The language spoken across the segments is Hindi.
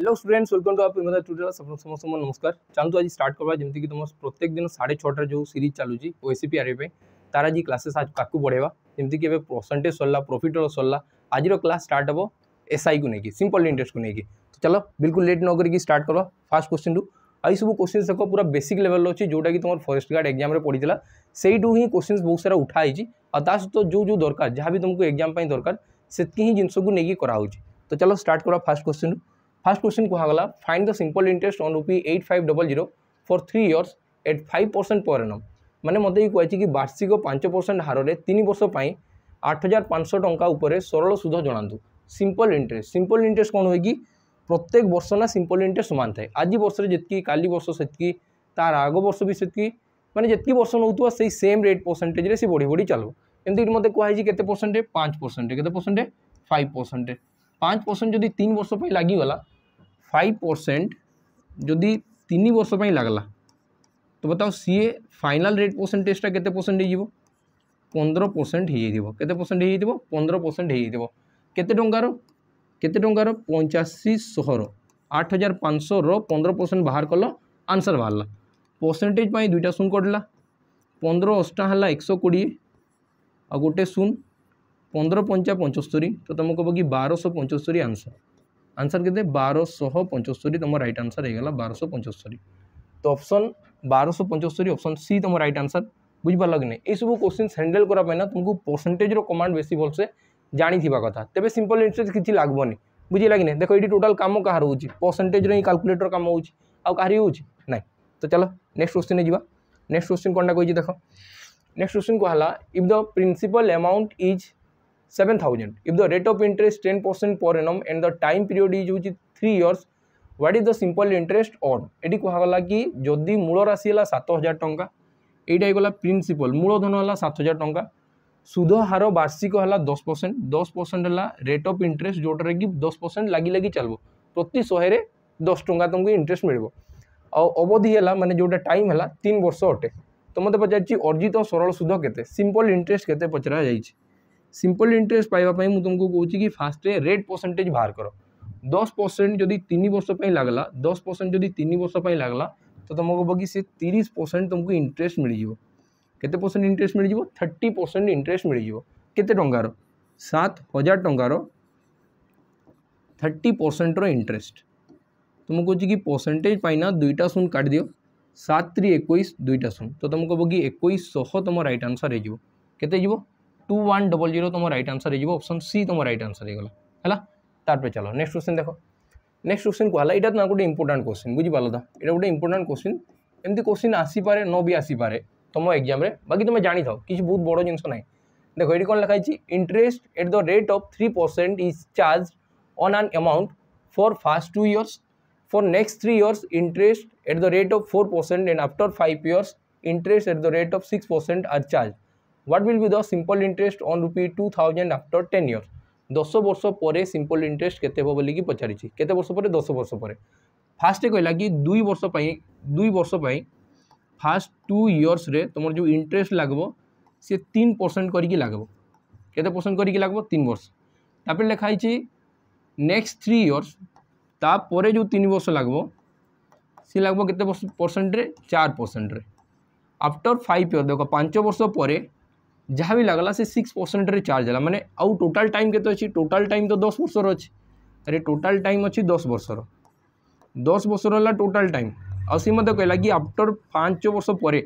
हेलो स्टूडेंट्स वेलकम टू आप ट्यूटर समस्त नमस्कार चलो तो आज स्टार्ट करवा जमीक तुम प्रत्येक दिन साढ़े छटे जो सीरीज चलू ओसीपी आर पर तार आज क्लासेस आगे बढ़ेगा जमीक एवं परसेंटेज सरला प्रफिट सरला आज क्लास स्टार्ट हम एस आई को लेकिन सिंपल इंटरेस्ट को लेकिन तो चलो बिल्कुल लेट न करके स्टार्ट करवा फास्ट क्वेश्चन टू आई सब क्वेश्चन देख पूरा बेसिक लेवल अच्छे जोटा कि तुम फरेस्ट गार्ड एक्जाम पड़ी से ही क्वेश्चन बहुत सारा उठाई और सहित तो जो जो दरकार जहाँ भी तुमको एक्जाम दरकार से जिनको नहीं कराऊ तो चलो स्टार्ट करवा फास्ट क्वेश्चन टू ಫಸ್ಟ್ ಕ್ವಶನ್ ಕುಹಾಗಲ್ಲ find the simple interest on rupee eight five double zero for three years at five percent per annum ମାନେ ମୋତେ କୁହାଯାଇଛି କି ବାର୍ଷିକ ପାଞ୍ଚ ପରସେଣ୍ଟ ହାରରେ ତିନି ବର୍ଷ ପାଇଁ ଆଠ ହଜାର ପାଞ୍ଚଶହ ଟଙ୍କା ଉପରେ ସରଳ ସୁଧ ଜଣାନ୍ତୁ ସିମ୍ପଲ୍ ଇଣ୍ଟରେଷ୍ଟ ସିମ୍ପଲ୍ ଇଣ୍ଟରେଷ୍ଟ କ'ଣ ହୁଏ କି ପ୍ରତ୍ୟେକ ବର୍ଷ ନା ସିମ୍ପଲ୍ ଇଣ୍ଟରେଷ୍ଟ ସମାନ ଥାଏ ଆଜି ବର୍ଷରେ ଯେତିକି କାଲି ବର୍ଷ ସେତିକି ତାର ଆଗ ବର୍ଷ ବି ସେତିକି ମାନେ ଯେତିକି ବର୍ଷ ନେଉଥିବ ସେଇ ସେମ୍ ରେଟ୍ ପରସେଣ୍ଟେଜ୍ରେ ସେ ବଢ଼ି ବଢ଼ି ଚାଲିବ ଏମିତିକି ମୋତେ କୁହାଯାଇଛି କେତେ ପରସେଣ୍ଟ ପାଞ୍ଚ ପରସେଣ୍ଟ କେତେ ପରସେଣ୍ଟ ଫାଇଭ୍ ପରସେଣ୍ଟ ପାଞ୍ଚ ପରସେଣ୍ଟ ଯଦି ତିନି ବର୍ଷ ପାଇଁ ଲାଗିଗଲା फाइव परसेंट जदि तीन वर्ष लगला तो बताओ सी ए फाइनाल रेट परसेंटेजटा के परसेंट हो पंद्रह परसेंट हो परसेंट हो पंद्रह परसेंट हो टार केते टार पंचाशी शहर आठ हजार पाँच शह पंद्रह परसेंट बाहर कल आंसर बाहर परसेंटेज पर दुईटा शून कटला पंद्रह अष्टा है एकश कोड़े आ गोटे शून पंद्रह पंचा पंचस्तरी तो तुम कह कि बारश पंचस्तरी आंसर आंसर के बारश पंचस्तरी तुम रईट आनसर हो गला बारश पंचस्तरी तो अप्सन बारश पंचस्तरी अप्सन सी तुम रईट आनसर बुझिपाल कि नहीं सब क्वेश्चन हेंडेल करापाइना तुमको परसेंटेज्र कमाण बेस भलसे जाथ्वा कथ तेज सिंपल इंटरेस्ट किसी लगभग बुझे लगे ना देख ये टोटाल कम कह रोचे परसेंटेज्र ही काल्कुलेटर कम हो ना तो चलो नेक्स्ट क्वेश्चन जावा नेक्स्ट क्वेश्चन कौनटा कही देख नेक्स्ट क्वेश्चन कहला if the principal amount is seven thousand if the rate of interest ten percent per annum and the time period is हूँ three years what is the simple interest on ये कहगला कि जदि मूल राशि है सत हजार टाँग ये प्रिन्सीपल मूलधन है सत हजार टाँग सुध हार वार्षिक है दस परसेंट दस परसेंट है रेट अफ इंटरेस्ट जोटे कि दस परसेंट लग लगे चलो प्रति शहे दस टाँग तुमको इंटरेस्ट मिले आउ अवधि है मानने जो टाइम है तीन वर्ष अटे तो मत पचार अर्जित सरल सुध के सिंपल इंटरेस्ट के पचरा जाए सिंपल इंटरेस्ट पाइबा मुझे तुमको कहूँ कि फास्टे रेट परसेंटेज बाहर कर दस परसेंट जदि तीन वर्ष लगला दस परसेंट जदि तीन वर्षपाई लगला तो तुमको बगि से तीस परसेंट तुमको इंटरेस्ट मिल जाव कत परसेंट इंटरेस्ट मिल जाए थर्टी परसेंट इंटरेस्ट मिल जाए कत सात हजार टकर थर्टी परसेंटर इंटरेस्ट तुमको कि परसेंटेज पाइना दुईटा शून काट दियो सात एक दुईटा शून तो तुमको बगि एक तुम रईट आनसर होते টু ওয়ান ডবল জিরো তোমার রাইট আনসার হয়ে অপশন সি তোমার রাইট আনসার হয়ে হল তারপরে চলো নেক্সট কোশ্চিন দেখো নেক্সট কোশ্চিন কু হল এটা না গোটে ইম্পর্টাট কোশ্চিন বুঝিপাল তো এটা গোটে ইম্পর্টাট কোশ্চিন এমনি কোশ্চিন আসিপারে ন বি আসিপারে তোম এক্সামে বাকি তুমি জানি থাও কিছু বহুত বড় জিনিস নাই দেখো এটি কোণ লেখা হয়েছে interest at the rate of three percent is charge on an amount for first two years for next 3 years interest at the rate of 4% and after 5 years interest at the rate of 6% are charged what will be the simple interest on rupee two thousand after ten years দশ বর্ষ পরে সিম্পল ইন্টরেস্ট কেতে হব বলিকি পচারিছি কেতে বর্ষ পরে দশ বর্ষ পরে ফার্স্টে কহিলা কি দুই বর্ষ পাই দুই বর্ষ পাই ফার্স্ট টু ইয়র্সরে তোমার যে ইন্টরেস্ট লাগব সে তিন পরসেন্ট করিকি লাগব কেতে পরসেন্ট করিকি লাগব তিন বর্ষ তারপরে লেখা হয়েছি নেক্সট থ্রি ইয়র্স তাপরে যে তিন বর্ষ লাগব সে লাগব কেতে পরসেন্টরে চার পরসেন্টরে আফটর ফাইভ ইয়র দেখো পাঁচ বর্ষ পরে जहाँ भी लगला से सिक्स परसेंट रे चार्ज है मैंने आउ टोटाल टाइम के टोटाल टाइम तो दस वर्षर अच्छे अरे टोटाल टाइम अच्छी दस वर्षर दस वर्ष रहा टोटाल टाइम आम कहला कि आफ्टर पाँच वर्ष पर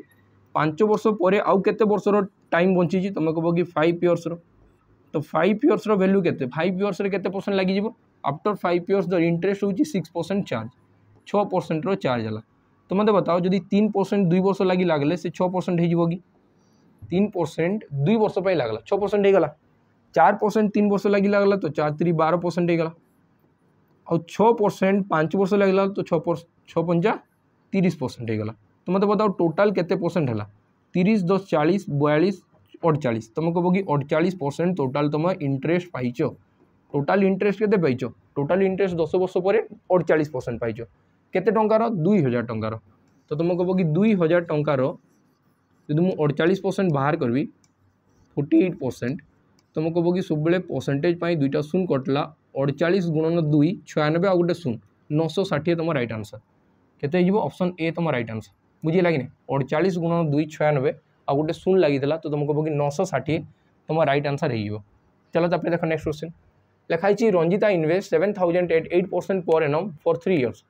पांच वर्ष पर आउ के बर्षर टाइम बंची तुम्हें कहो कि फाइव इयर्स तो फाइव इयर्स भैल्यू के फाइव इयर्स परसेंट लगे आफ्टर फाइव इयर्स इंटरेस्ट हो सिक्स परसेंट चार्ज छः परसेंट रार्ज है तो मतलब बताओ जदि तीन परसेंट दुई बर्ष लगे लगे से छः परसेंट होगी तीन पर्सेंट दुई वर्ष लागला छ पर्सेंट होईल चार पर्सेंट तीन वर्ष लागी लागला तो चार तरी बारा पर्सेंट होईल ଆଉ ଛଅ ପରସେଣ୍ଟ ପାଞ୍ଚ ବର୍ଷ ଲାଗିଲା ତ ଛଅ ଛଅ ପଞ୍ଚା ତିରିଶ ପରସେଣ୍ଟ ହେଇଗଲା ତ ମୋତେ ବତାଅ ଟୋଟାଲ୍ କେତେ ପରସେଣ୍ଟ ହେଲା ତିରିଶ ଦଶ ଚାଳିଶ ବୟାଳିଶ ଅଠଚାଳିଶ ତୁମେ କହିବ କି ଅଠଚାଳିଶ ପରସେଣ୍ଟ ଟୋଟାଲ୍ ତୁମେ ଇଣ୍ଟରେଷ୍ଟ ପାଇଛ ଟୋଟାଲ୍ ଇଣ୍ଟରେଷ୍ଟ କେତେ ପାଇଛ ଟୋଟାଲ୍ ଇଣ୍ଟରେଷ୍ଟ ଦଶ ବର୍ଷ ପରେ ଅଠଚାଳିଶ ପରସେଣ୍ଟ ପାଇଛ କେତେ ଟଙ୍କାର ଦୁଇ ହଜାର ଟଙ୍କାର ତ ତୁମେ କହିବ କି ଦୁଇ ହଜାର ଟଙ୍କାର जदि मुझ अड़चाश परसेंट बाहर करी फोर्टी एट परसेंट तुम कहो कि सब परसेंटेज पर दुईटा शून कटाला अड़चाश गुणन दुई छयानबे आ गए शून नौश षाठी तुम रईट आनसर केपसन ए तुम रईट आनसर बुझे लगे ना अड़चाश गुणन दुई छयानबे आ गए शून लगी तो तुम कहो कि नौश षाठी तुम रईट आनसर हो चलो तप नेक्स्ट क्वेश्चन लिखाई Ranjita invest seven thousand eight eight percent per annum for three years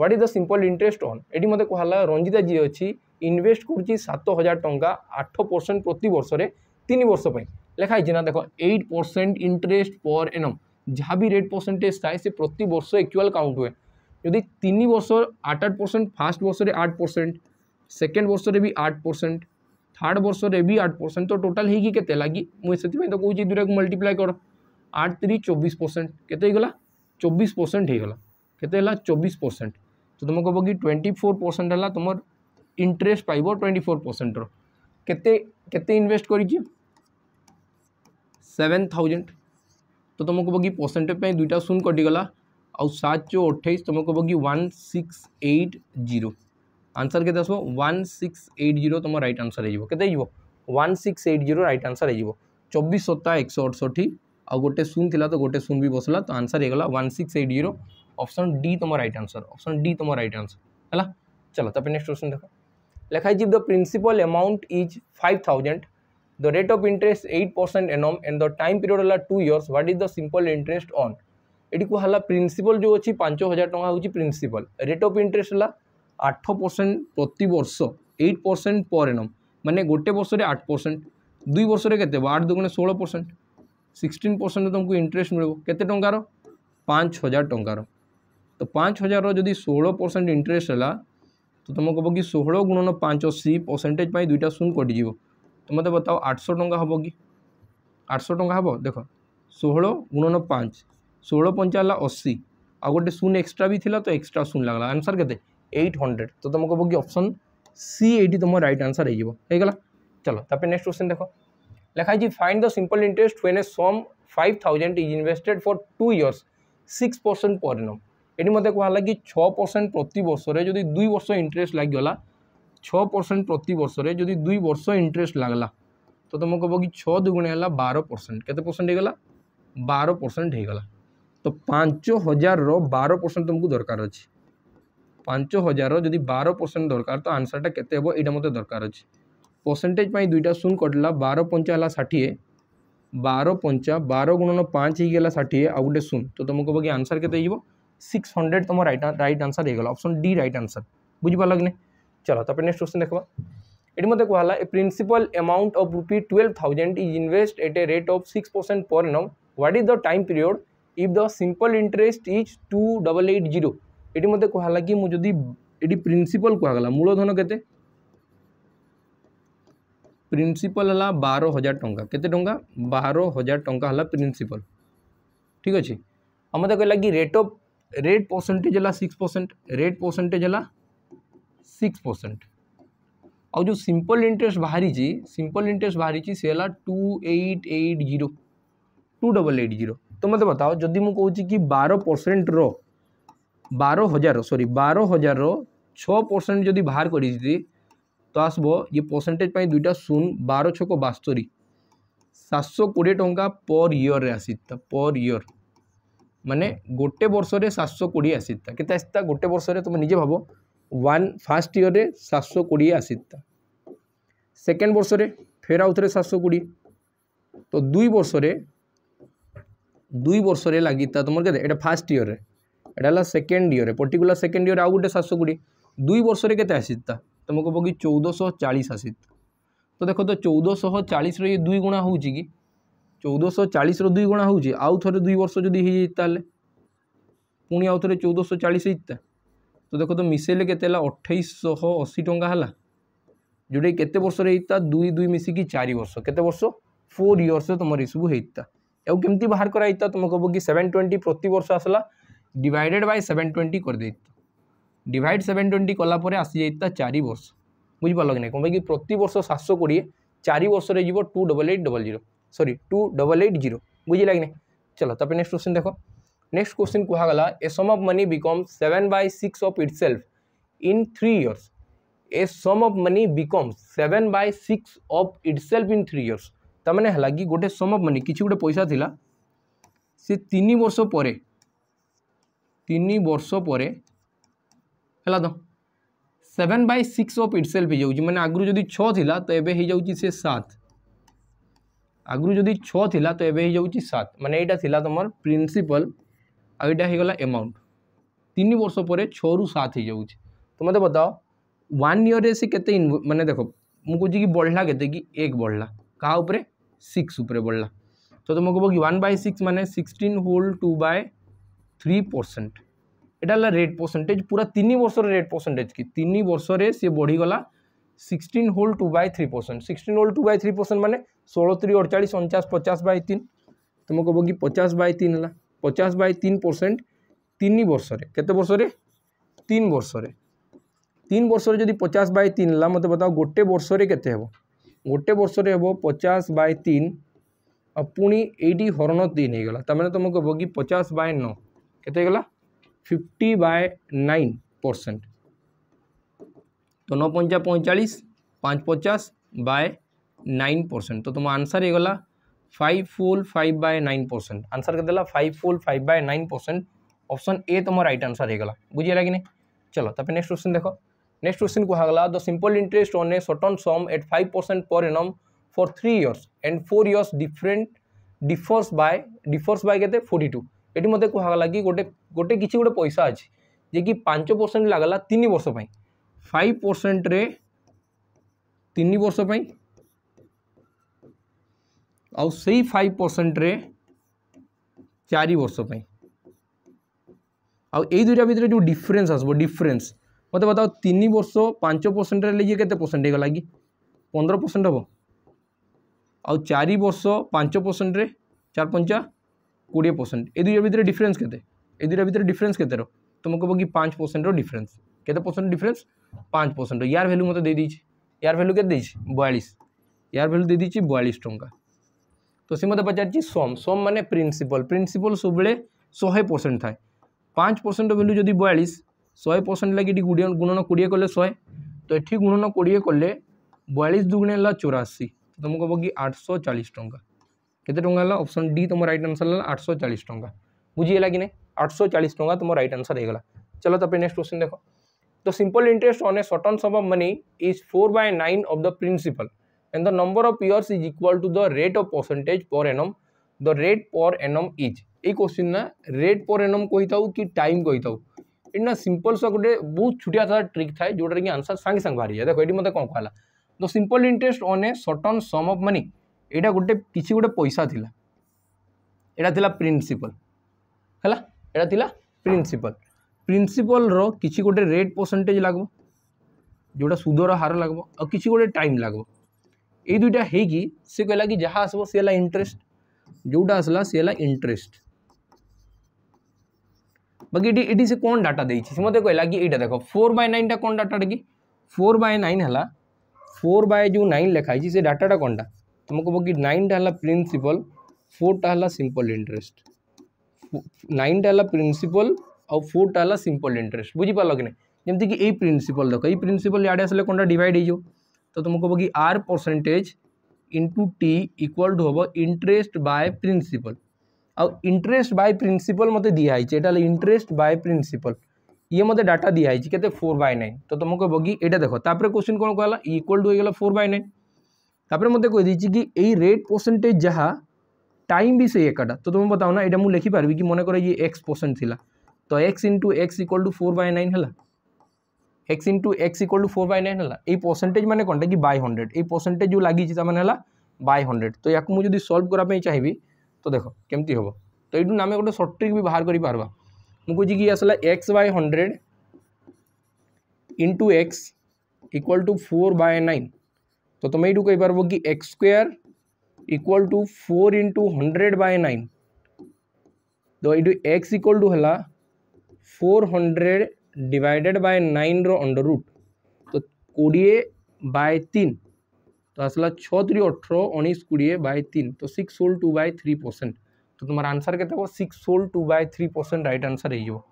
what is the simple interest on এটি মতো কুহলা রঞ্জিতা যি অছি ইনভেস্ট করছি সাত হাজার টঙ্কা আঠ পরসেন্ট প্রতি বর্ষে তিন বর্ষ পাই লেখা হয়েছে না দেখ এইট পরসেন্ট ইন্টারেস্ট পর এনম যা বি রেট পরসেন্টেজ থাকে সে প্রতি বর্ষ একচুয়াল কাউন্ট হুয়ে যদি তিন বর্ষ আট আট পরসেন্ট ফার্স্ট বর্ষে আট পরসেন্ট সেকেন্ড বর্ষে বি আট পরসেন্ট থার্ড বর্ষে বি আট পরসেন্ট তো টোটাল হয়েকি কেতে লাগি মুই সেই তো কৌছি দুইটা মল্টিপ্লাই কর আট তিরি চব্বিশ পরসেন্ট কেতে হয়ে গলা চব্বিশ পরসেন্ট হয়ে গলা কেতে হল চব্বিশ পরসেন্ট तो तुम कह कि ट्वेंटी फोर परसेंट है तुम इंटरेस्ट पाइब ट्वेंटी फोर परसेंट କେତେ କେତେ ଇନଭେଷ୍ଟ सेवेन थाउजेंड तो तुम कह कि परसेंटेज पर दुईटा शून कटिगला आउ सात चौ तुम कह कि one six eight zero answer के आसो वन सिक्स एट जीरो तुम रईट आंसर होते one six eight zero right answer हो चौबीस सत्ता एक सौ अठसठी आ गए शून थी तो गोटे शून भी बसला तो आंसर होगा one six eight zero option D तुम रईट আনসর अप्सन डी तुम रईट আনসর है चलो তারপরে নেক্সট क्वेश्चन দেখো লেখা the if amount is five thousand the rate of interest eight percent annum and the time period है two years what is the simple interest on ये कहला प्रिंसिपल जो अच्छी पांच हजार टाँह हूँ प्रिंसिपल रेट ऑफ इंटरेस्ट है आठ परसेंट प्रति वर्ष एट परसेंट पर एनम मैंने गोटे वर्ष आठ परसेंट दुई वर्ष में आठ दुगुणे षोल परसेंट सिक्सटीन परसेंट तुमको इंटरेस्ट मिले के पाँच हजार टकर તો પાંચ હજાર ଯଦି ଷୋହଳ ପରସେଣ୍ଟ ଇଣ୍ଟରେଷ୍ଟ ହେଲା ତ ତୁମେ କହିବ କି ଷୋହଳ ଗୁଣନ ପାଞ୍ଚ ସି ପରସେଣ୍ଟେଜ୍ ପାଇଁ ଦୁଇଟା ଶୂନ କଟିଯିବ ତ ମୋତେ ବତାଅ ଆଠଶହ ଟଙ୍କା ହେବ କି ଆଠଶହ ଟଙ୍କା ହେବ ଦେଖ ଷୋହଳ ଗୁଣନ ପାଞ୍ଚ ଷୋହଳ ପଞ୍ଚା ହେଲା ଅଶୀ ଆଉ ଗୋଟେ ଶୂନ ଏକ୍ସଟ୍ରା ବି ଥିଲା ତ ଏକ୍ସଟ୍ରା ଶୂନ ଲାଗଲା ଆନ୍ସର୍ କେତେ ଏଇଟ୍ ହଣ୍ଡ୍ରେଡ଼ ତ ତୁମେ କହିବ କି ଅପସନ୍ ସି ଏଇଠି ତୁମ ରାଇଟ୍ ଆନ୍ସର୍ ହେଇଯିବ ହେଇଗଲା ଚାଲ ତାପରେ ନେକ୍ସଟ କ୍ୱେଶ୍ଚନ୍ ଦେଖ লেখা হয়েছে find the simple interest when a sum five thousand is invested for two years six percent per annum ଏଠି ମୋତେ କୁହାହେଲା କି ଛଅ ପରସେଣ୍ଟ ପ୍ରତି ବର୍ଷରେ ଯଦି ଦୁଇ ବର୍ଷ ଇଣ୍ଟରେଷ୍ଟ ଲାଗିଗଲା ଛଅ ପରସେଣ୍ଟ ପ୍ରତି ବର୍ଷରେ ଯଦି ଦୁଇ ବର୍ଷ ଇଣ୍ଟରେଷ୍ଟ ଲାଗଲା ତ ତୁମେ କହିବ କି ଛଅ ଦୁଗୁଣେ ହେଲା ବାର ପରସେଣ୍ଟ କେତେ ପରସେଣ୍ଟ ହେଇଗଲା ବାର ପରସେଣ୍ଟ ହେଇଗଲା ତ ପାଞ୍ଚ ହଜାରର ବାର ପରସେଣ୍ଟ ତୁମକୁ ଦରକାର ଅଛି ପାଞ୍ଚ ହଜାରର ଯଦି ବାର ପରସେଣ୍ଟ ଦରକାର ତ ଆନ୍ସର୍ଟା କେତେ ହେବ ଏଇଟା ମୋତେ ଦରକାର ଅଛି ପରସେଣ୍ଟେଜ୍ ପାଇଁ ଦୁଇଟା ଶୂନ କଟିଲା ବାର ପଞ୍ଚା ହେଲା ଷାଠିଏ ବାର ପଞ୍ଚା ବାର ଗୁଣନ ପାଞ୍ଚ ହେଇଗଲା ଷାଠିଏ ଆଉ ଗୋଟେ ଶୂନ ତ ତୁମକୁ କହିବ କି ଆନ୍ସର୍ କେତେ ହେଇଯିବ सिक्स हंड्रेड तुम रईट रईट आनसर हो गला अप्सन डी रईट आनसर बुझीपार कि नहीं चलो तप नेक्स्ट क्वेश्चन देखा ये मतलब कहला a principal amount of rupee twelve thousand is invest at a rate of six percent per annum what is the time period if the simple interest is two double eight zero ये मत कहला कि मुझे ये प्रिंसीपल कहगला मूलधन के प्रिंसिपल है बार हजार टाँह के बार हजार टाँह है प्रिंसिपल ठीक अच्छे आम कहला कि रेट अफ रेट परसेंटेज है सिक्स परसेंट रेट परसेंटेज है सिक्स परसेंट आउ जो सिंपल इंटरेस्ट बाहरी सिंपल इंटरेस्ट बाहरी से two eight eight zero two double eight zero तो मत बताओ जदि मुझे कि बार परसेंट रो बार हजार सरी बार हजार रो छ परसेंट जदि बाहर कर तो आसब ये परसेंटेज पर दुईटा शून बार छक बास्तरी सौ कोड़े टाँह पर इयर आसी पर इयर ମାନେ ଗୋଟେ ବର୍ଷରେ ସାତଶହ କୋଡ଼ିଏ ଆସିଥିଲା କେତେ ଆସିଥିଲା ଗୋଟେ ବର୍ଷରେ ତୁମେ ନିଜେ ଭାବ ୱାନ୍ ଫାର୍ଷ୍ଟ ଇୟର୍ରେ ସାତଶହ କୋଡ଼ିଏ ଆସିଥିଲା ସେକେଣ୍ଡ ବର୍ଷରେ ଫେର୍ ଆଉ ଥରେ ସାତଶହ କୋଡ଼ିଏ ତ ଦୁଇ ବର୍ଷରେ ଦୁଇ ବର୍ଷରେ ଲାଗିଥିଲା ତୁମର କେତେ ଏଇଟା ଫାର୍ଷ୍ଟ ଇୟର୍ରେ ଏଇଟା ହେଲା ସେକେଣ୍ଡ ଇୟର୍ରେ ପର୍ଟିକୁଲାର ସେକେଣ୍ଡ ଇୟର୍ରେ ଆଉ ଗୋଟେ ସାତଶହ କୋଡ଼ିଏ ଦୁଇ ବର୍ଷରେ କେତେ ଆସିଥିଲା ତୁମକୁ ପକି ଚଉଦଶହ ଚାଳିଶ ଆସିଥିଲା ତ ଦେଖ ତ ଚଉଦଶହ ଚାଳିଶର ଇଏ ଦୁଇ ଗୁଣା ହେଉଛି କି চৌদশো চালিশর দুই গুণা হচ্ছে আউ থরে দুই বর্ষ যদি হয়ে যাই তাহলে পুঁ আউ থরে চৌদশো চালিশ হইতা তো দেখো তো মিশাইলে কেতে হল অঠাইশশহ অশী টঙ্কা হল যেটা কেতে বর্ষের হইতা দুই দুই মিশিকি চারি বর্ষ কেতে বর্ষ ফোর ইয়র্সে তোমার এইসব হইতা ଆଉ କେମିତି ବାହାର କରାହେଇଥିଲା ତୁମେ କହିବ କି ସେଭେନ୍ ଟ୍ୱେଣ୍ଟି ପ୍ରତିବର୍ଷ ଆସିଲା ଡିଭାଇଡ଼େଡ଼ ବାଇ ସେଭେନ୍ ଟ୍ୱେଣ୍ଟି କରିଦେଇଥିଲା ଡିଭାଇଡ଼ ସେଭେନ୍ ଟ୍ୱେଣ୍ଟି କଲା ପରେ ଆସିଯାଇଥିଲା ଚାରି ବର୍ଷ ବୁଝିପାରିଲ କି ନାହିଁ କ'ଣ ପାଇଁକି ପ୍ରତିବର୍ଷ ସାତଶହ କୋଡ଼ିଏ ଚାରି ବର୍ଷରେ ଯିବ two double eight double zero सरी टू डबल एट जीरो बुझे कि ना चलो तप नेक्स्ट क्वेश्चन देख नेक्स्ट क्वेश्चन कहगला a sum of money become seven by six of itself in three years a sum of money become seven by six of itself in three years तमें है कि गोटे सम अफ मनी किसी गोटे पैसा थी से तीन वर्ष पर तीन वर्ष पर है तो seven by six of itself हो जाए मैंने आगु जदि छा तो ये हो सात आगु जदि छाला तो ये सात मान या तुम प्रिन्सीपल आईटा होगा एमाउंट तीन वर्ष पर छु सात हो जाऊँच तो मतलब बताओ वन इयर से के मैंने देख मुझे कि बढ़ला के एक बढ़ला क्या सिक्स बढ़ला तो तुम कह कि वन बै सिक्स मैंने sixteen whole two by three percent यहाँ रेट परसेंटेज पूरा तीन वर्ष रेट परसेंटेज कि तीन वर्ष से बढ़ीगला sixteen whole two by three percent sixteen whole two by three percent मैंने षोल तीन अड़चाश अनचाश पचास बै तीन तुम कह कि पचास बै तीन है पचास बै तीन परसेंट तीन वर्ष केत वर्ष तीन वर्ष तीन वर्ष जदि पचास बै मतलब तीन है मत बताओ गोटे वर्ष के गोटे वर्ष पचास बै तीन पुणी ये हरण तीन होगा तुम तुम कह कि पचास बै नौ के फिफ्टी बै नाइन परसेंट तो नौ पंचा पैंतालीस पाँच पचास बाय नाइन परसेंट तो तुम आंसर है गला five full five by nine percent answer के देला five full five by nine percent option A तुम रईट आंसर है गला बुझे कि नहीं चलो तब नेक्स्ट क्वेश्चन देख नेक्स्ट क्वेश्चन कहगला the simple interest on a certain sum at five percent per annum for three years and four years different differs by differs by के फोर्टी टू ये मत कहगला कि गोटे गोटे किसी गोटे पैसा अच्छे जे कि पांच परसेंट लगला तीन वर्ष फाइव परसेंट तीन वर्ष आउ आई फाइव परसेंट चार वर्ष आउ यही दुईटा भितर जो डिफरेन्स आसो डिफरेन्स मत बताओ तीन वर्ष पांच परसेंट ये के परसेंट होगा कि पंद्रह परसेंट हे आ चार वर्ष पांच परसेंट चार पंचा कोड़े परसेंट ये दुईटा भितर डिफरेन्स के दुईटा भितर डिफरेन्स के तुम कह कि पाँच परसेंट डिफरेन्स कैसे परसेंट डिफरेन्स पाँच परसेंट यार भैल्यू मत दे यार भैल्यू के बयालीस यार भैल्यू दे दीजिए बयालीस टाँचा तो सी मत पचार सम सम मान प्रिन्सीपल प्रिन्सीपल सब शहे परसेंट थाए पाँच परसेंट वैल्यू जदि बयालीस शहे परसेंट लगे गुणन कोड़े कले शहे तो ये गुणन कोड़े कले बयालीस दुगुण है चौराशी तो तुमको कह कि आठ सौ चालीस टाँह के टाँग है ऑप्शन डी तुम रईट आंसर है आठ सौ चालीस टाँह बुझीगे कि नहीं आठ सौ चालीस टाँचा तुम रईट आंसर होगा चलो तब नेक्स्ट क्वेश्चन देखो the simple interest on a certain sum of money is 4 by 9 of the principal and the number of years is equal to the rate of percentage per annum the rate per annum is এই কোশ্চিন না রেট পর এনম কইতাও কি টাইম কইতাও এটা সিম্পল সব গোটে বহুত ছুটিয়া থাকা ট্রিক থাকে যেটার কি আনসার সাংে সাংে বাহি যায় দেখো এটি মতো কম কহলা the simple interest on a certain sum of মনি এটা গোটে কিছু গোটে পয়সা লা এটা লা প্রিন্সিপাল হলা এটা লা প্রিন্সিপাল प्रिंसिपल रिच्छी गोटे रेट परसेंटेज लगभग जोटा सुधर हार लगे आ कि गोटे टाइम लगे ये दुईटा हो कहला कि जहाँ आसो सी है इंटरेस्ट जोटा आसला सी है इंटरेस्ट बाकी ये से कौन डाटा दे मत कहला कि यहाँ देख फोर बाय नाइनटा कौन डाटा कि फोर बाय नाइन है फोर बाय जो नाइन लिखाई से डाटाटा कौनटा तुम कह कि नाइनटा है प्रिन्सीपल फोरटा है सिंपल इंटरेस्ट नाइनटा है प्रिन्सीपल आउ फोरटा है सिंपल इंटरेस्ट बुझीपाल कि नहीं जमीक ये प्रिन्सीपल देख य प्रिन्सीपल इे आसे कौन डिवाइड हो तो तुमको कह कि R percentage into T equal to हम इंटरेस्ट बाय प्रिन्सीपल आउ इंटरेस्ट बाय प्रिन्सीपल मत दिखाई है ये इंटरेस्ट बाय प्रिन्सीपल ये मतलब डाटा दिखाई है फोर बै नाइन तो तुम कह कि यहाँ देख तापर क्वेश्चन कौन कहला इक्वाल टू हो फोर बै नाइन तापर मत कहीदी कि यही रेट परसेंटेज जहाँ टाइम भी से एकाटा तो तुम बताओ ना यहाँ मुझे लिखिपारि कि मन कर ये एक्स परसेंट थी तो X into X equal to four by nine है X into X equal to four by nine है परसेंटेज मैंने कौन कि बै हंड्रेड ये परसेंटेज जो लगी है बै हंड्रेड तो या मुझे सल्व करने चाहिए तो देख केमती हम तो यू आम गोटे सर्ट ट्रिक भी बाहर करवा मुझे कि आसला X by hundred into X equal to four by nine तो तुम यू पार कि एक्स स्क् equal to four into hundred by nine तो यू एक्स इक्वल टू है four hundred divided by nine रो अंडर रूट तो कोड़े बाय तीन तो आसला छ दुरी अठर उन्नीस कोड़े बाय तीन तो six whole two by three percent तो तुम आंसर के six whole two by three percent right answer हो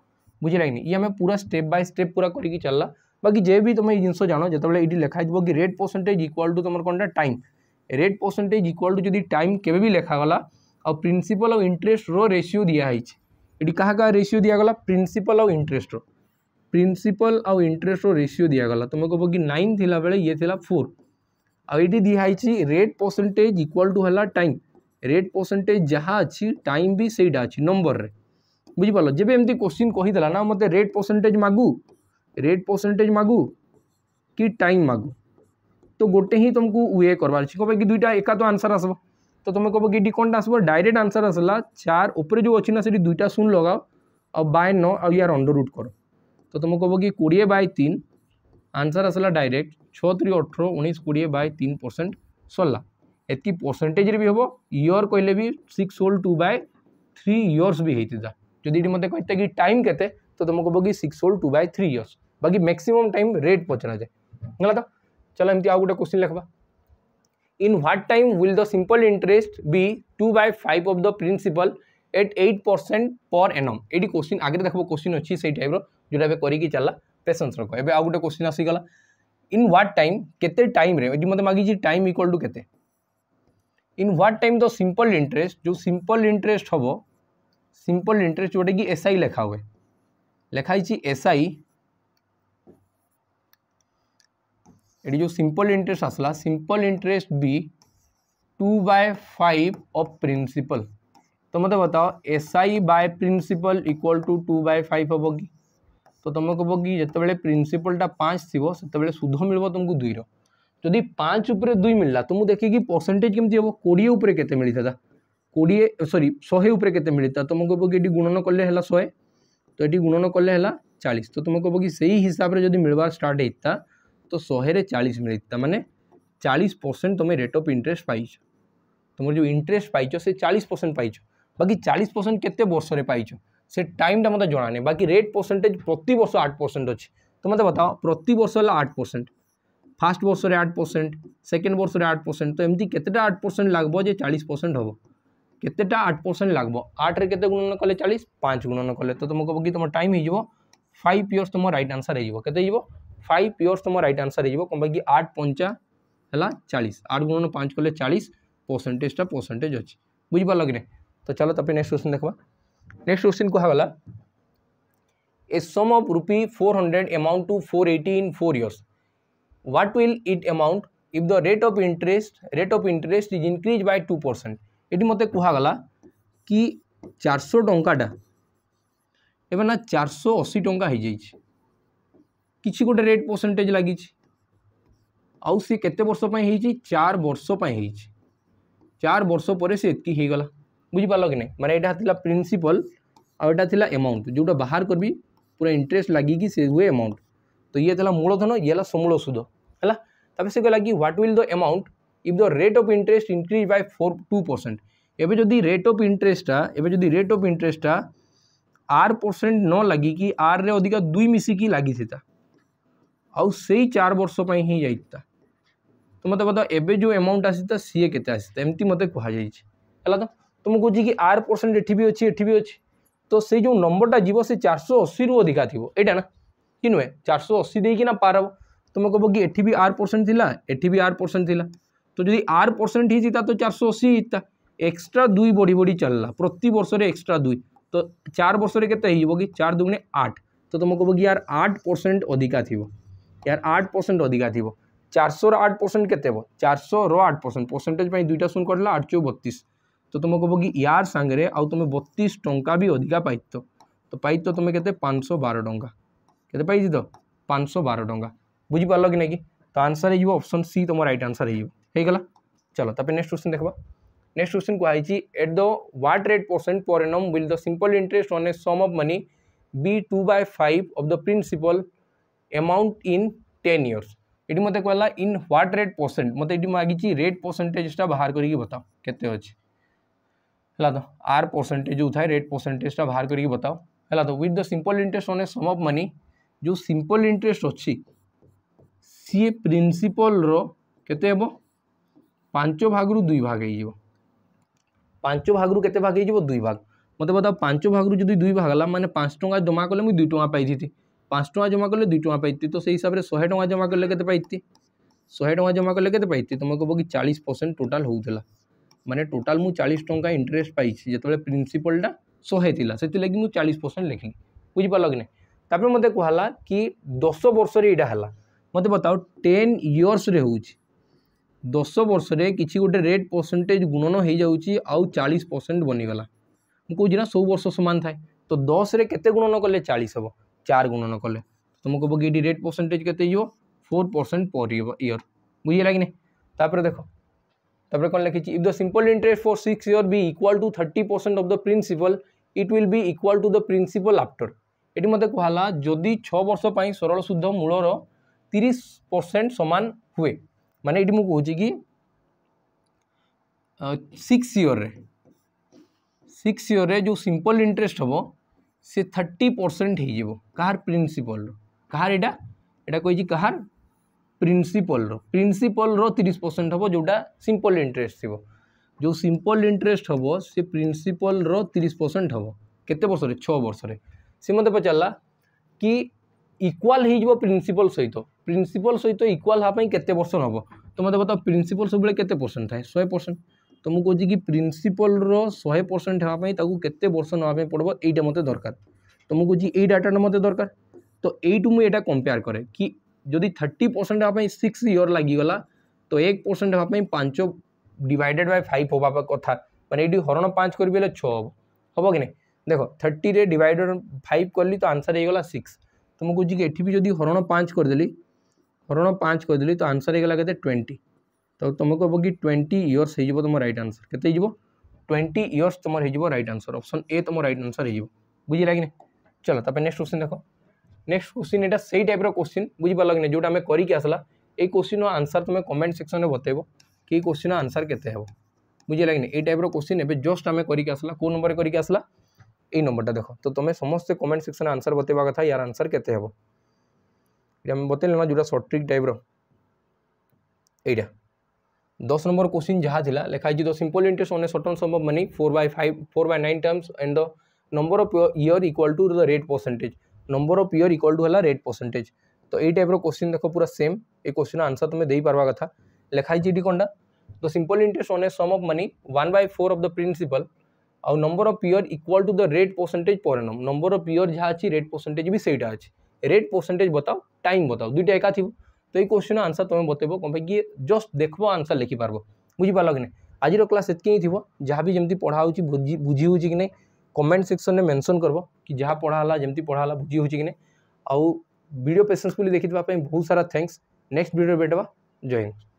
बुझे लगे ये आम पूरा स्टेप बाय स्टेप पूरा करके चलला बाकी जे भी तुम ये जिन जान जिते ये लिखाई कि रेट परसेंटेज इक्वाल टू तुम कौन time rate percentage equal to जब टाइम केवे भी लिखागला आउ प्रिन्सीपल और इंटरेस्ट रो रेसीो दिखाई ये क्या क्या रेसीो दिगला प्रिन्सीपल आउ इंटरेस्ट प्रिन्सीपल आउ इंटरेस्ट रेसीो दिगला तुमको कह कि नाइन थी बेले ये थी फोर आई दिखाई रेट परसेंटेज इक्वाल टू है टाइम रेट परसेंटेज जहाँ अच्छी टाइम भी सहीटा अच्छी नंबर में बुझिपाल जब एमती क्वेश्चन कही ना मत रेट परसेंटेज मागू रेट परसेंटेज मगु कि टाइम मगु तो गोटे ही तुमको वे करवा कि दुईटा एका तो आंसर आसब तो तुम्हें કહો कि कौन आस डायरेक्ट आंसर आसला चार ઉપરે जो अच्छी ना से दुईटा शून लगाओ आ बाय नौ अब यार अंडर रुट करो तो तुम कहो कि कोड़े बै तीन आंसर आसला डायरेक्ट छः त्री अठर उन्नीस कोड़े बै तीन परसेंट सरला एतकी परसेंटेज भी हम इयर कहले भी six whole two by three years भी होता जदि ये मतलब कहते कि टाइम के तुम कहो कि six whole two by three years बाकी मैक्सीम टाइम रेट पचरा जाए गला तो चलो एमती आउ गोटे क्वेश्चन लिखवा in what time will the simple interest be two by five of the principal at eight percent per annum ये क्वेश्चन आगे तो देखो क्वेश्चन अच्छी से टाइप रोटा करके पेसेंस रख ए आउ गोटे क्वेश्चन आसीगला इन व्हाट टाइम केते टाइम रे मत मागिजी टाइम इक्वाल टू केते in what time the simple interest जो सिंपल इंटरेस्ट हम सिंपल इंटरेस्ट जोटा कि एस आई लिखा हुए लिखाई एस आई ये जो सिंपल इंटरेस्ट आसला simple interest be two by five of principal तो मत बताओ S I by principal equal to two by five हम कि तो तुम कह कि जो प्रिंसिपलटा पाँच थी से सुध मिल तुमको दुईर जदि पाँच उपर दुई मिलला तो मुझे देखिकी परसेंटेज कमी हम कोड़े उपर के मिलता कोड़े सरी शहे उपर के मिलता तुम तो कह कि गुणन कले शहे तो ये गुणन कले चालीस तो तुम कह कि से हिसाब से जब मिलवा स्टार्ट होता तो शहे चालीस मिले तमाने चालीस परसेंट तुम रेट अफ इंटरेस्ट पाइ तुम जो इंटरेस्ट पाइच से चालीस परसेंट पाइ बाकी चालीस परसेंट के बर्ष पाइच से टाइमटा मतलब जाना नहीं बाकी रेट परसेंटेज प्रति वर्ष आठ परसेंट अच्छे तो मतलब बताओ प्रति वर्ष है आठ परसेंट फास्ट वर्ष आठ परसेंट सेकेंड वर्ष आठ परसेंट तो एमती के आठ परसेंट लगभ जो चालीस परसेंट हम केतटा आठ परसेंट लगभ आठ रेत गुणन कले चालीस पाँच गुणन कले तो तुमको कि तुम टाइम हो फाइव इयर्स तुम रईट आन्सर होते फाइव पिओर्स तुम रईट आनसर हो आठ पंचा है चालीस आठ गुण पाँच कले चालीस परसेंटेजा परसेंटेज अच्छे बुझिपार कि ना तो चलो तप नेक्स्ट क्वेश्चन देखा नेक्स्ट क्वेश्चन कहगला a sum of rupee four hundred amount to four eighty in four years what will it if the rate rate interest rate rate interest is increase increased two percent এটি मत কুহা कि चार 400 टाटा এবারে না अशी टाइम हो जाए किसी गोटे रेट परसेंटेज लगी आते वर्ष चार वर्षपी चार वर्ष पर सेकला बुझिपाल कि नहीं मैंने यहाँ थी प्रिन्सीपल आईटा थी एमाउंट जो बाहर कर भी पूरा इंटरेस्ट लगिक हुए एमाउंट तो ये मूलधन ये समूल सुध है से कहला कि what will the amount if the rate of interest increase by four two percent एवं जो रेट अफ इंटरेस्टा एवं जदि रेट अफ इंटरेस्टा आर परसेंट न लगिकी आर्रे अधिक दुई मिसिकी लगी ଆଉ ସେଇ ଚାରି ବର୍ଷ ପାଇଁ ହିଁ ଯାଇଥିଲା ତ ମୋତେ ବତା ଏବେ ଯେଉଁ ଆମାଉଣ୍ଟ ଆସିଥିଲା ସିଏ କେତେ ଆସିଥିଲା ଏମିତି ମୋତେ କୁହାଯାଇଛି ହେଲା ତ ତ ମୁଁ କହୁଛି କି ଆର୍ ପରସେଣ୍ଟ ଏଠି ବି ଅଛି ଏଠି ବି ଅଛି ତ ସେଇ ଯେଉଁ ନମ୍ବରଟା ଯିବ ସେ ଚାରିଶହ ଅଶୀରୁ ଅଧିକା ଥିବ ଏଇଟା ନା କି ନୁହେଁ ଚାରିଶହ ଅଶୀ ଦେଇକି ନା ପାର ହେବ ତୁମେ କହିବ କି ଏଠି ବି ଆର୍ ପରସେଣ୍ଟ ଥିଲା ଏଠି ବି ଆର୍ ପରସେଣ୍ଟ ଥିଲା ତ ଯଦି ଆର୍ ପରସେଣ୍ଟ ହେଇଥିଲା ତ ଚାରିଶହ ଅଶୀ ହେଇଥିଲା ଏକ୍ସଟ୍ରା ଦୁଇ ବଢ଼ି ବଢ଼ି ଚାଲିଲା ପ୍ରତି ବର୍ଷରେ ଏକ୍ସଟ୍ରା ଦୁଇ ତ ଚାରି ବର୍ଷରେ କେତେ ହେଇଯିବ କି ଚାରି ଦୁଗୁଣେ ଆଠ ତ ତୁମେ କହିବ କି ଆର୍ ଆଠ ପରସେଣ୍ଟ ଅଧିକା ଥିବ यार आठ परसेंट अधिका थी चार सौ आठ परसेंट केव चार सौ आठ परसेंट परसेंटेज दुईटा शून कटा आठ चौ बतीस तो तुम कहो कि यार सांगे आउ तुम बतीस टाँह भी अधिका पाइ तो पाइत तुम के पाँच बार टाँह के पाइज तो पाँच बार टाँह बुझिपार कि नहीं कि तो आंसर है सी तुम रईट आन्सर होगा चलो तापे नेक्स्ट क्वेश्चन देखा नेक्स्ट क्वेश्चन कहुच at the what rate percent per annum will the simple interest on a sum of money be two by five of the principal amount in ten years ये मत कहला इन ह्वाट रेट परसेंट मत मागिच मागिची रेट परसेंटेजटा बाहर करके बताओ के आर परसेंटेज जो था रेट परसेंटेजटा बाहर करके बताओ है तो with the simple interest on a sum of money जो सिंपल इंटरेस्ट अच्छी सी प्रिंसिपल रत पांच भाग रु दुई भाग हो पांच भाग रु के भाग हो दुई भाग मत बताओ पांच भाग रु जो दुई भाग है मैंने पांच टाँग जमा कले मुझ दुई टाँग पाई थी पाँच टाँग जमा कले दुई टाँग पाई तो से हिसाब से शहे टाँग जमा कले के पाई शहे टाँग जमा कले के पाई तुम कह कि चालीस परसेंट टोटाल होता मैंने टोटाल मुझे चालीस टाँचा इंटरेस्ट पाई जो प्रिन्सीपलटा शहे थी से लगे मुझे चालीस परसेंट लिखी बुझिपाल कि नहीं मत कहला कि दस वर्ष रहा है मत बताओ टेन इयर्स हो दस वर्ष किसी गोटे रेट परसेंटेज गुणन हो जाऊस परसेंट बनीगला मुझे कहूँ ना सौ वर्ष सामान थाए तो दस रे के गुणन कले चालीस हम चार गुणन कले तो तुमको ये रेट परसेंटेज के फोर परसेंट पर इयर बुझे लगे तापर देख तापर कौन लिखी if the simple interest for six year be equal to thirty percent of the principal it will be equal to the principal after ये मत कहला जदि छर्ष सरल सुध मूलर तीस परसेंट सामान हुए मानने ये मुझे कहे कि सिक्स इयर रे सिक्स इयर रे जो सिंपल इंटरेस्ट हम সে থার্টি পরসেন্ট হয়ে যাব কাহার প্রিন্সিপলর কাহার এটা এটা কইছি কাহার প্রিন্সিপলর প্রিন্সিপলর তিরিশ পরসেন্ট হব যেটা সিম্পল ইন্টারেস্ট থাকবে যে সিম্পল ইন্টারেস্ট হব সে প্রিন্সিপলর তিরিশ পরসেন্ট হব কেতে বর্ষরে ছ বর্ষরে সে মতো পচারা কি ইকুয়াল হয়ে যাব প্রিন্সিপল সহিত প্রিন্সিপল সহিত ইকুয়াল হওয়া কেতে পরসেন্ট হব তো মতো বতাও প্রিন্সিপল সবুলে কেতে পরসেন্ট থাকে শহে পরসেন্ট तो मुझे कि प्रिन्सीपल रहे परसेंट हाँपाई के वर्ष नाप पड़ो या मत दरकार तो मुझे ये डाटाटा मत दरकार तो यू मुझे यहाँ कंपेयर कै कि जदि थर्टी परसेंट हाँपाई सिक्स इयर लगला तो एक परसेंट हाँपाई पांच डिवाइडेड बाय फाइव हाँ कथ मैंने ये हरण पाँच कर छब हम कि देख थर्टी डिवाइडेड फाइव कल तो आंसर हो गला सिक्स तो मुझे कि ये जो हरण पाँच करदेली हरण पाँच करदेली तो आंसर होगा कैसे ट्वेंटी तो तुमको कह कि ट्वेंटी इयर्स हो तुम रईट आनसर के ट्वेंटी इयर्स तुम हो रईट आनसर अप्सन ए तुम रईट आनसर हो बुझा कि चलो तप नेक्स्ट क्वेश्चन देख नेक्स्ट क्वेश्चन यहाँ से ही टाइप रोश्चिन् बुझीपाल कि जोटा करके आसला ये क्वेश्चन आंसर तुम कमेंट सेक्शन में बतेब कि क्वेश्चन आंसर के बुझे कि नहीं टाइप रोश्चिन् जस्ट आम करके आसला कौ नंबर करके आसला ये नंबरटा देख तो तुम्हें समस्त कमेंट सेक्शन आंसर बतेवा कथा यार आंसर के बतेल ना जो सटिक टाइप रहा दस नंबर क्वेश्चन जहाँ थी लिखाई the simple interest on a certain sum of money four by five four by nine terms and the number of year equal to the rate percentage number of year equal to है रेट परसेंटेज तो यही टाइप क्वेश्चन देख पूरा सेम ये क्वेश्चन आंसर तुम्हें दे पार्बा कथा लिखाई ये कौन the simple interest on a sum of money one by four of the principal आउ number of year equal to the rate percentage per number of year जहाँ अच्छी रेट परसेंटेज भी सहीटा अच्छी रेट परसेंटेज बताओ टाइम बताओ दुईटा एका थी तो ये क्वेश्चन आंसर तुम्हें बतेब कौन भाई किए जस्ट देख आंसर लिखी पार्ब बुझिपाल कि नहीं आज क्लास इतक ही थी जहाँ भी जमी पढ़ा हो बुझी हो नहीं कमेंट सेक्शन में मेनसन कर कि जहाँ पढ़ाला जमी पढ़ाला बुझी हो कि नहीं आउ भिड पेसेंसफुल देखने बहुत सारा थैंक्स नेक्स्ट भिडियो भेटवा जय हिंद